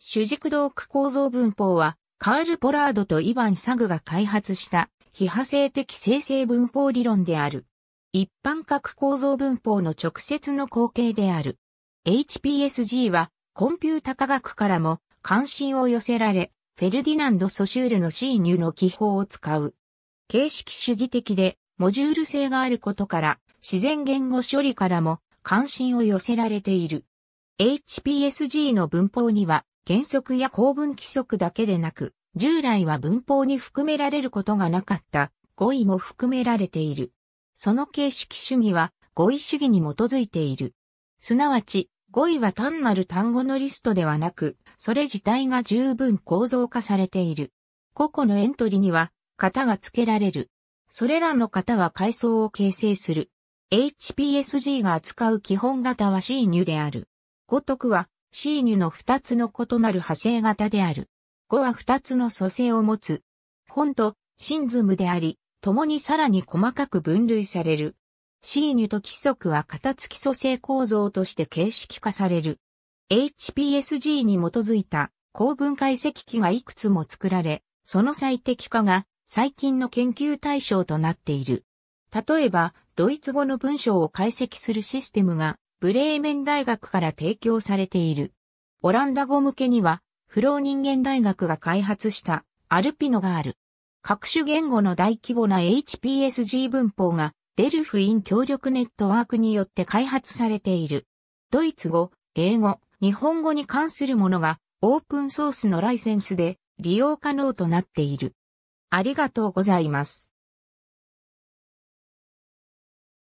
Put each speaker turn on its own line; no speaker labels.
主
軸動区構造文法は、カール・ポラードとイヴァン・サグが開発した、非派生的生成文法理論である。一般核構造文法の直接の後継である。HPSG は、コンピュータ科学からも関心を寄せられ、フェルディナンド・ソシュールの C 入の記法を使う。形式主義的で、モジュール性があることから、自然言語処理からも関心を寄せられている。HPSG の文法には、原則や公文規則だけでなく、従来は文法に含められることがなかった語彙も含められている。その形式主義は語彙主義に基づいている。すなわち、語彙は単なる単語のリストではなく、それ自体が十分構造化されている。個々のエントリーには、型が付けられる。それらの型は階層を形成する。HPSG が扱う基本型は C ニである。ごとくは、シーニュの二つの異なる派生型である。語は二つの組成を持つ。本とシンズムであり、共にさらに細かく分類される。シーニュと規則は型付き組成構造として形式化される。HPSG に基づいた高分解析器がいくつも作られ、その最適化が最近の研究対象となっている。例えば、ドイツ語の文章を解析するシステムがブレーメン大学から提供されている。オランダ語向けには、フロー人間大学が開発したアルピノがある。各種言語の大規模な HPSG 文法がデルフイン協力ネットワークによって開発されている。ドイツ語、英語、日本語に関するものがオープンソースのライセンスで利用可能となっている。ありがとうございます。